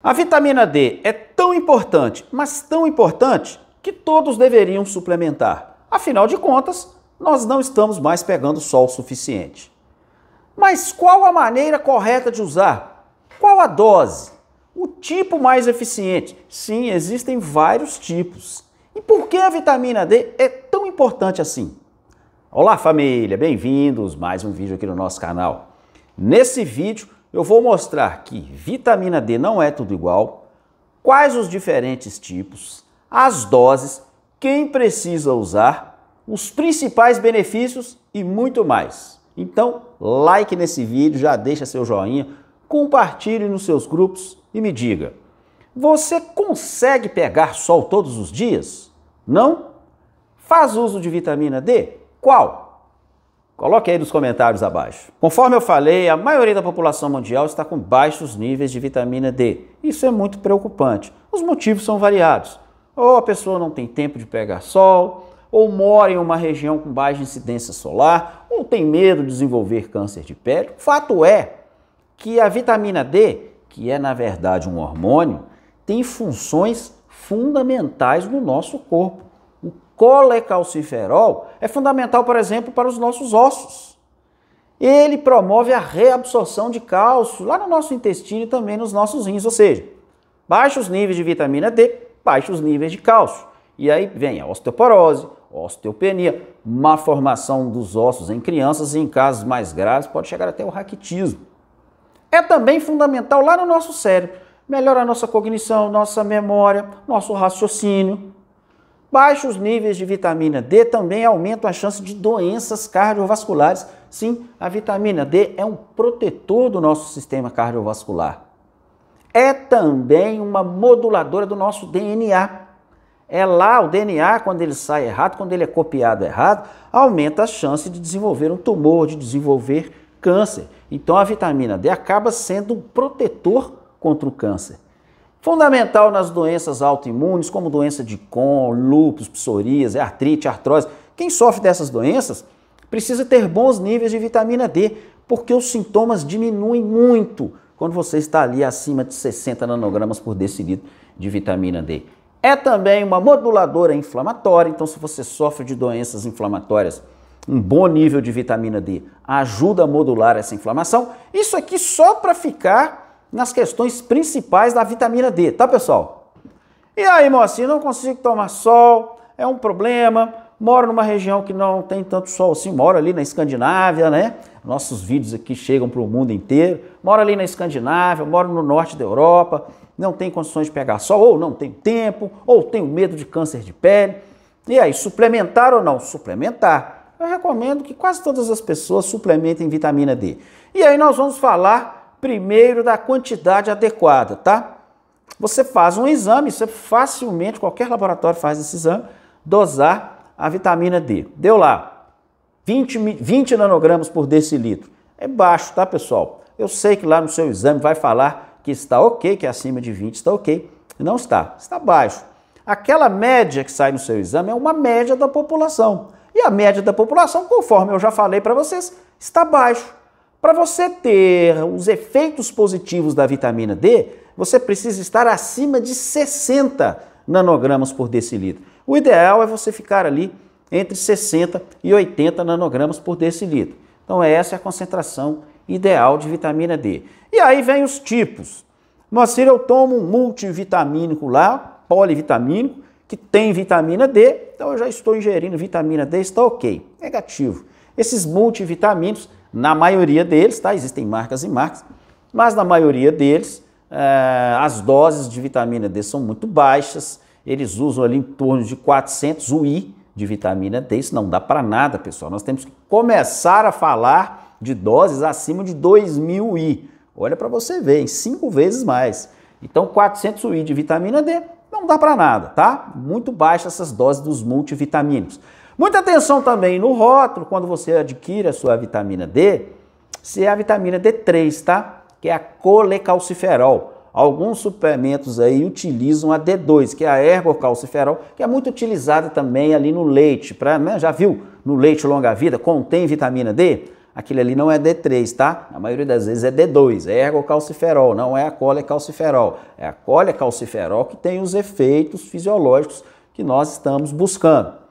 A vitamina D é tão importante, mas tão importante, que todos deveriam suplementar. Afinal de contas, nós não estamos mais pegando sol o suficiente. Mas qual a maneira correta de usar? Qual a dose? O tipo mais eficiente? Sim, existem vários tipos. E por que a vitamina D é tão importante assim? Olá família, bem-vindos mais um vídeo aqui no nosso canal. Nesse vídeo eu vou mostrar que vitamina D não é tudo igual, quais os diferentes tipos, as doses, quem precisa usar, os principais benefícios e muito mais. Então, like nesse vídeo, já deixa seu joinha, compartilhe nos seus grupos e me diga: você consegue pegar sol todos os dias? Não? Faz uso de vitamina D? Qual? Coloque aí nos comentários abaixo. Conforme eu falei, a maioria da população mundial está com baixos níveis de vitamina D. Isso é muito preocupante. Os motivos são variados. Ou a pessoa não tem tempo de pegar sol, ou mora em uma região com baixa incidência solar, ou tem medo de desenvolver câncer de pele. Fato é que a vitamina D, que é na verdade um hormônio, tem funções fundamentais no nosso corpo colecalciferol é fundamental, por exemplo, para os nossos ossos. Ele promove a reabsorção de cálcio lá no nosso intestino e também nos nossos rins, ou seja, baixos níveis de vitamina D, baixos níveis de cálcio. E aí vem a osteoporose, osteopenia, má formação dos ossos em crianças e em casos mais graves pode chegar até o raquitismo. É também fundamental lá no nosso cérebro, melhora a nossa cognição, nossa memória, nosso raciocínio. Baixos níveis de vitamina D também aumentam a chance de doenças cardiovasculares. Sim, a vitamina D é um protetor do nosso sistema cardiovascular. É também uma moduladora do nosso DNA. É lá o DNA, quando ele sai errado, quando ele é copiado errado, aumenta a chance de desenvolver um tumor, de desenvolver câncer. Então a vitamina D acaba sendo um protetor contra o câncer. Fundamental nas doenças autoimunes, como doença de Crohn, lúpus, psoríase, artrite, artrose. Quem sofre dessas doenças precisa ter bons níveis de vitamina D, porque os sintomas diminuem muito quando você está ali acima de 60 nanogramas por decilitro de vitamina D. É também uma moduladora inflamatória, então se você sofre de doenças inflamatórias, um bom nível de vitamina D ajuda a modular essa inflamação. Isso aqui só para ficar nas questões principais da vitamina D, tá pessoal? E aí, Moacir, não consigo tomar sol, é um problema, moro numa região que não tem tanto sol assim, moro ali na Escandinávia, né? Nossos vídeos aqui chegam para o mundo inteiro. Moro ali na Escandinávia, moro no norte da Europa, não tem condições de pegar sol, ou não tenho tempo, ou tenho medo de câncer de pele. E aí, suplementar ou não? Suplementar. Eu recomendo que quase todas as pessoas suplementem vitamina D. E aí nós vamos falar primeiro da quantidade adequada, tá? Você faz um exame, você facilmente, qualquer laboratório faz esse exame, dosar a vitamina D. Deu lá 20, 20 nanogramas por decilitro. É baixo, tá, pessoal? Eu sei que lá no seu exame vai falar que está ok, que é acima de 20 está ok. Não está, está baixo. Aquela média que sai no seu exame é uma média da população. E a média da população, conforme eu já falei para vocês, está baixo. Para você ter os efeitos positivos da vitamina D, você precisa estar acima de 60 nanogramas por decilitro. O ideal é você ficar ali entre 60 e 80 nanogramas por decilitro. Então essa é a concentração ideal de vitamina D. E aí vem os tipos. Moacir, eu tomo um multivitamínico lá, polivitamínico, que tem vitamina D, então eu já estou ingerindo vitamina D, está ok. Negativo. Esses multivitamínicos na maioria deles, tá? Existem marcas e marcas, mas na maioria deles, é, as doses de vitamina D são muito baixas. Eles usam ali em torno de 400 UI de vitamina D. Isso não dá para nada, pessoal. Nós temos que começar a falar de doses acima de 2.000 UI. Olha para você ver, em cinco vezes mais. Então, 400 UI de vitamina D não dá para nada, tá? Muito baixa essas doses dos multivitamínicos. Muita atenção também no rótulo, quando você adquire a sua vitamina D, se é a vitamina D3, tá? Que é a colecalciferol. Alguns suplementos aí utilizam a D2, que é a ergocalciferol, que é muito utilizada também ali no leite, pra, né? já viu? No leite longa-vida contém vitamina D? Aquilo ali não é D3, tá? A maioria das vezes é D2, é ergocalciferol, não é a colecalciferol. É a colecalciferol que tem os efeitos fisiológicos que nós estamos buscando.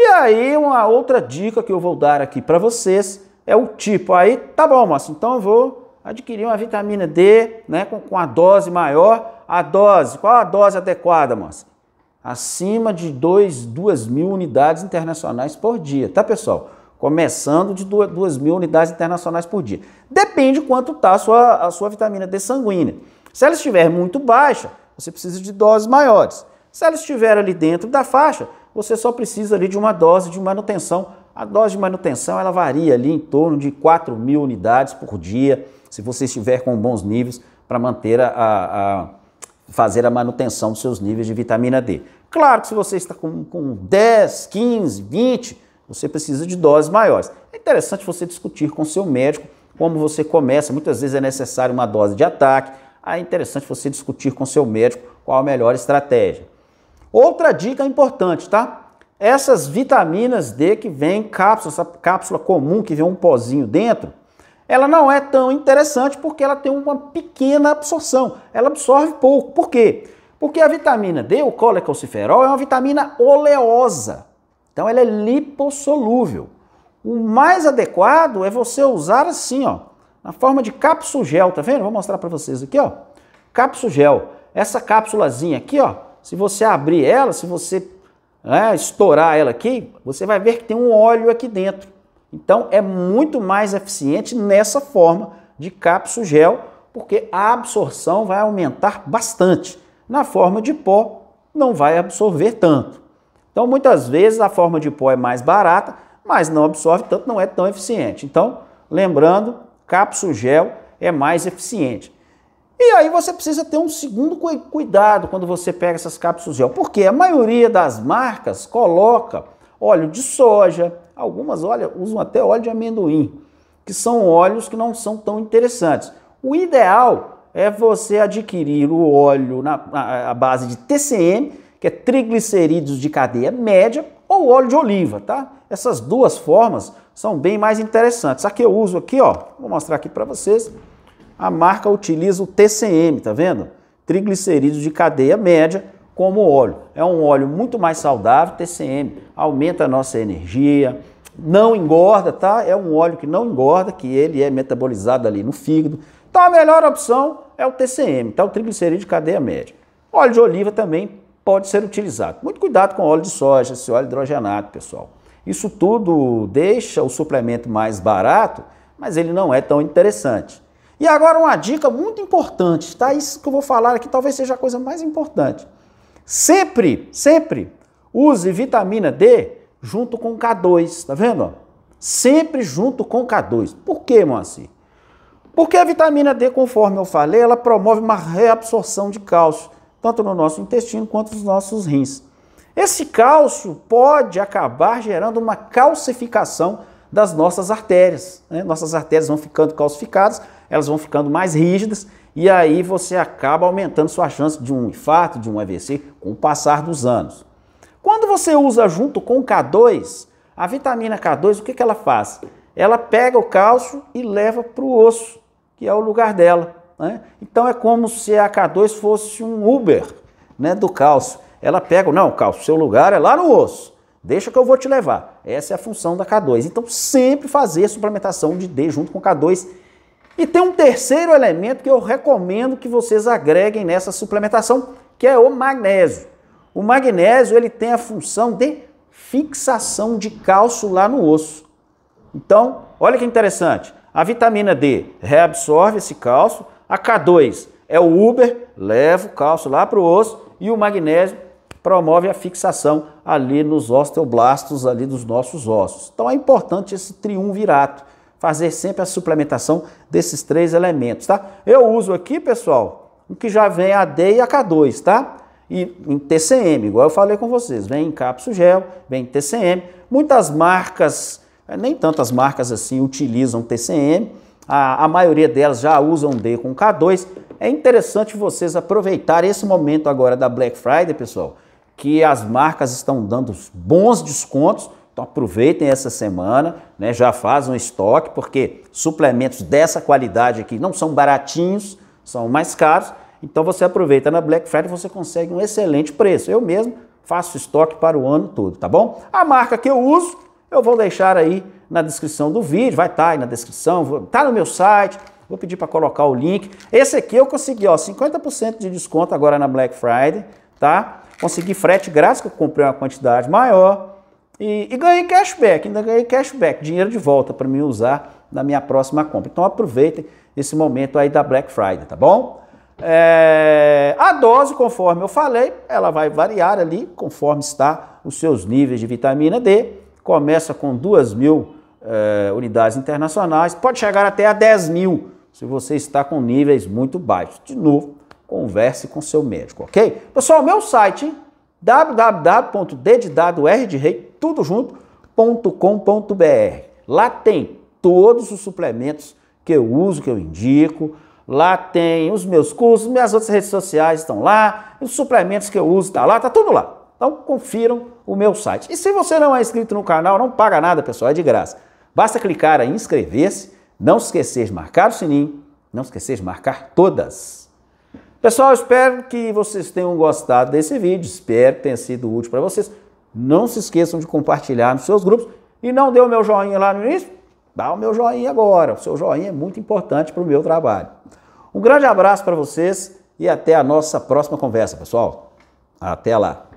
E aí, uma outra dica que eu vou dar aqui para vocês é o tipo. Aí, tá bom, Márcio, então eu vou adquirir uma vitamina D né, com, com a dose maior. A dose, qual a dose adequada, Márcio? Acima de 2 mil unidades internacionais por dia, tá, pessoal? Começando de 2 mil unidades internacionais por dia. Depende quanto está a sua, a sua vitamina D sanguínea. Se ela estiver muito baixa, você precisa de doses maiores. Se ela estiver ali dentro da faixa, você só precisa ali de uma dose de manutenção. A dose de manutenção ela varia ali em torno de 4 mil unidades por dia, se você estiver com bons níveis para manter a, a, fazer a manutenção dos seus níveis de vitamina D. Claro que se você está com, com 10, 15, 20, você precisa de doses maiores. É interessante você discutir com seu médico como você começa. Muitas vezes é necessário uma dose de ataque. É interessante você discutir com seu médico qual a melhor estratégia. Outra dica importante, tá? Essas vitaminas D que vem em cápsula, essa cápsula comum que vem um pozinho dentro, ela não é tão interessante porque ela tem uma pequena absorção. Ela absorve pouco. Por quê? Porque a vitamina D, o colecalciferol, é uma vitamina oleosa. Então ela é lipossolúvel. O mais adequado é você usar assim, ó, na forma de cápsula gel, tá vendo? Vou mostrar para vocês aqui, ó. Cápsula gel. Essa cápsulazinha aqui, ó, se você abrir ela, se você né, estourar ela aqui, você vai ver que tem um óleo aqui dentro. Então é muito mais eficiente nessa forma de cápsula gel, porque a absorção vai aumentar bastante. Na forma de pó, não vai absorver tanto. Então muitas vezes a forma de pó é mais barata, mas não absorve tanto, não é tão eficiente. Então, lembrando, cápsula gel é mais eficiente. E aí você precisa ter um segundo cuidado quando você pega essas cápsulas gel, porque a maioria das marcas coloca óleo de soja, algumas olha, usam até óleo de amendoim, que são óleos que não são tão interessantes. O ideal é você adquirir o óleo na, na base de TCM, que é triglicerídeos de cadeia média, ou óleo de oliva, tá? Essas duas formas são bem mais interessantes. A que eu uso aqui, ó, vou mostrar aqui para vocês a marca utiliza o TCM, tá vendo? Triglicerídeos de cadeia média como óleo. É um óleo muito mais saudável, TCM, aumenta a nossa energia, não engorda, tá? É um óleo que não engorda, que ele é metabolizado ali no fígado. Então a melhor opção é o TCM, tá? O triglicerídeo de cadeia média. Óleo de oliva também pode ser utilizado. Muito cuidado com óleo de soja, esse óleo hidrogenado, pessoal. Isso tudo deixa o suplemento mais barato, mas ele não é tão interessante. E agora uma dica muito importante, tá? Isso que eu vou falar aqui talvez seja a coisa mais importante. Sempre, sempre use vitamina D junto com K2, tá vendo? Sempre junto com K2. Por quê, Moacir? Porque a vitamina D, conforme eu falei, ela promove uma reabsorção de cálcio, tanto no nosso intestino quanto nos nossos rins. Esse cálcio pode acabar gerando uma calcificação das nossas artérias. Né? Nossas artérias vão ficando calcificadas, elas vão ficando mais rígidas e aí você acaba aumentando sua chance de um infarto, de um AVC com o passar dos anos. Quando você usa junto com K2, a vitamina K2, o que, que ela faz? Ela pega o cálcio e leva para o osso, que é o lugar dela. Né? Então é como se a K2 fosse um Uber né, do cálcio. Ela pega, não, cálcio, seu lugar é lá no osso. Deixa que eu vou te levar. Essa é a função da K2. Então, sempre fazer suplementação de D junto com K2 e tem um terceiro elemento que eu recomendo que vocês agreguem nessa suplementação, que é o magnésio. O magnésio ele tem a função de fixação de cálcio lá no osso. Então, olha que interessante. A vitamina D reabsorve esse cálcio, a K2 é o Uber, leva o cálcio lá para o osso e o magnésio promove a fixação ali nos osteoblastos ali dos nossos ossos. Então é importante esse triunvirato fazer sempre a suplementação desses três elementos, tá? Eu uso aqui, pessoal, o que já vem a D e a k 2 tá? E em TCM, igual eu falei com vocês, vem em cápsula gel, vem em TCM. Muitas marcas, eh, nem tantas marcas assim utilizam TCM, a, a maioria delas já usam D com K2. É interessante vocês aproveitarem esse momento agora da Black Friday, pessoal, que as marcas estão dando bons descontos então aproveitem essa semana, né? já fazem um estoque, porque suplementos dessa qualidade aqui não são baratinhos, são mais caros. Então você aproveita na Black Friday, você consegue um excelente preço. Eu mesmo faço estoque para o ano todo, tá bom? A marca que eu uso, eu vou deixar aí na descrição do vídeo, vai estar tá aí na descrição, tá no meu site, Vou pedir para colocar o link. Esse aqui eu consegui, ó, 50% de desconto agora na Black Friday, tá? Consegui frete grátis, que eu comprei uma quantidade maior. E, e, ganhei cashback, ainda ganhei cashback, dinheiro de volta para mim usar na minha próxima compra. Então aproveitem esse momento aí da Black Friday, tá bom? É, a dose, conforme eu falei, ela vai variar ali conforme está os seus níveis de vitamina D. Começa com 2 mil é, unidades internacionais, pode chegar até a 10 mil se você está com níveis muito baixos. De novo, converse com seu médico, ok? Pessoal, meu site, hein? www.d Lá tem todos os suplementos que eu uso, que eu indico. Lá tem os meus cursos, minhas outras redes sociais estão lá, os suplementos que eu uso estão tá lá, está tudo lá. Então confiram o meu site. E se você não é inscrito no canal, não paga nada, pessoal, é de graça. Basta clicar em inscrever-se, não esquecer de marcar o sininho, não esquecer de marcar todas. Pessoal, espero que vocês tenham gostado desse vídeo, espero que tenha sido útil para vocês. Não se esqueçam de compartilhar nos seus grupos e não deu o meu joinha lá no início? Dá o meu joinha agora, o seu joinha é muito importante para o meu trabalho. Um grande abraço para vocês e até a nossa próxima conversa, pessoal. Até lá!